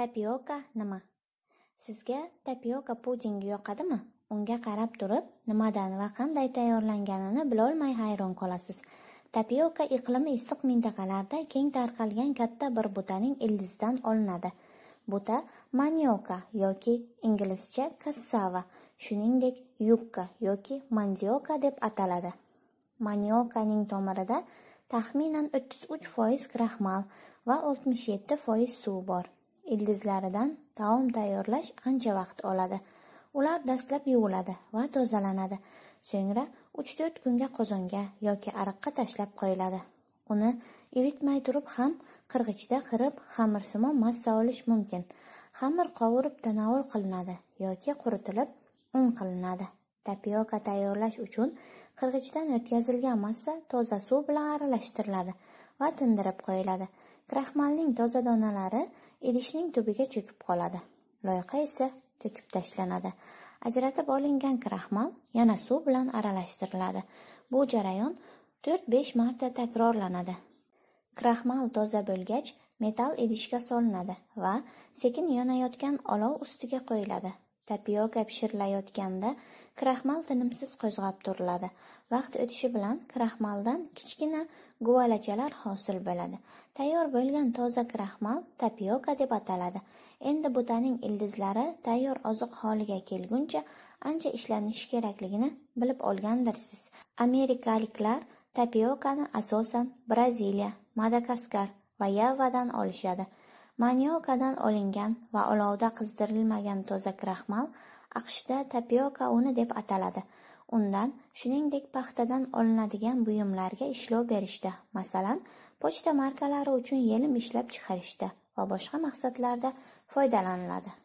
Tapioka nima? Sizga tapioka pudingi yoqadimi? Unga qarab turib, nimadan va qanday tayyorlanganini bilolmay hayron qolasiz. Tapioka iqlimi issiq mintaqalarda keng tarqalgan katta bir butaning ildizidan olinadi. Buta manioka yoki inglizcha cassava, shuningdek yukka yoki mandioka deb ataladi. Maniokaning tomirida taxminan 33% kraxmal va 67% suv bor. Ildizlaridan taom tayyorlash ancha vaqt oladi. Ular dastlab yuviladi va tozalanadi. So'ngra 3-4 kunga qozonga yoki ariqqa tashlab qo'yiladi. Uni ivitmay turib ham qirg'ichda qirib, xamirsimon massa olish mumkin. Xamir qovurib tanovul qilinadi yoki quritilib un qilinadi. Tapioka tayyorlash uchun qirg'ichdan o'tkazilgan massa toza suv bilan aralashtiriladi va tindirib qo'yiladi. Kraxmalning toza donalari idishning tubiga cho'kib qoladi. Loyqa esa to'kib tashlanadi. Ajratib olingan kraxmal yana suv bilan aralashtiriladi. Bu jarayon 4-5 marta takrorlanadi. Kraxmal toza bo'lgach, metal idishga solinadi va sekin yonayotgan olov ustiga qo'yiladi. Tapioka pishirilayotganda kraxmal tinimsiz qo'zg'ab turiladi. Vaqt o'tishi bilan kraxmaldan kichkina guvalachalar hosil bo'ladi. Tayyor bo'lgan toza kraxmal tapioka deb ataladi. Endi butaning ildizlari tayyor oziq holiga kelguncha ancha ishlanishi kerakligini bilib olgandirsiz. Amerikaliklar tapiokani asosan Braziliya, Madagaskar va Yavadan olishadi. Maniokadan olingan va olovda qizdirilmagan toza kraxmal AQShda tapioka uni deb ataladi. Undan, shuningdek, paxtadan olinadigan buyumlarga ishlov berishdi. masalan, pochta markalari uchun yelim ishlab chiqarishdi va boshqa maqsadlarda foydalaniladi.